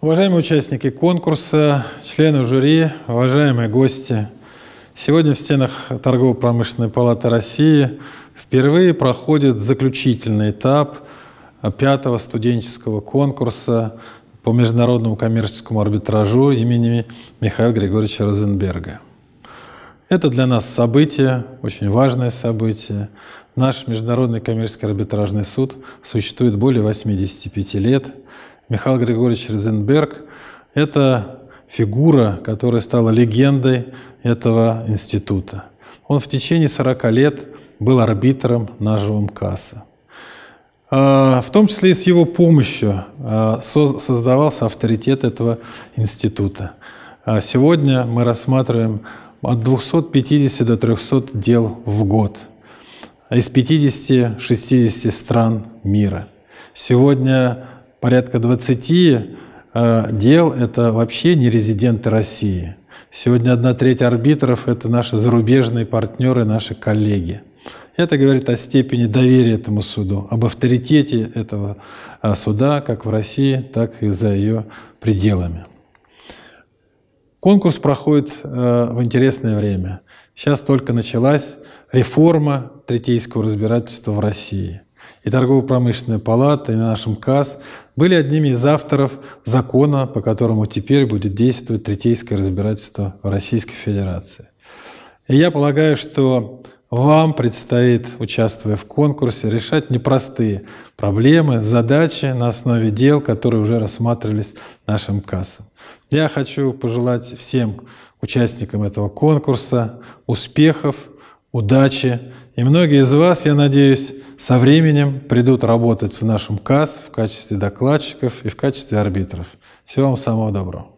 Уважаемые участники конкурса, члены жюри, уважаемые гости, сегодня в стенах Торгово-промышленной палаты России впервые проходит заключительный этап пятого студенческого конкурса по международному коммерческому арбитражу имени Михаила Григорьевича Розенберга. Это для нас событие, очень важное событие. Наш Международный коммерческий арбитражный суд существует более 85 лет. Михаил Григорьевич Розенберг – это фигура, которая стала легендой этого института. Он в течение 40 лет был арбитром нашего МКАСа. А, в том числе и с его помощью а, создавался авторитет этого института. А сегодня мы рассматриваем от 250 до 300 дел в год из 50-60 стран мира. Сегодня порядка 20 э, дел – это вообще не резиденты России. Сегодня одна треть арбитров – это наши зарубежные партнеры, наши коллеги. Это говорит о степени доверия этому суду, об авторитете этого э, суда как в России, так и за ее пределами. Конкурс проходит э, в интересное время. Сейчас только началась реформа третейского разбирательства в России – и торгово-промышленная палата, и на нашем КАС были одними из авторов закона, по которому теперь будет действовать третейское разбирательство в Российской Федерации. И я полагаю, что вам предстоит, участвуя в конкурсе, решать непростые проблемы, задачи на основе дел, которые уже рассматривались нашим кассом. Я хочу пожелать всем участникам этого конкурса успехов, удачи. И многие из вас, я надеюсь, со временем придут работать в нашем КАС в качестве докладчиков и в качестве арбитров. Всего вам самого доброго.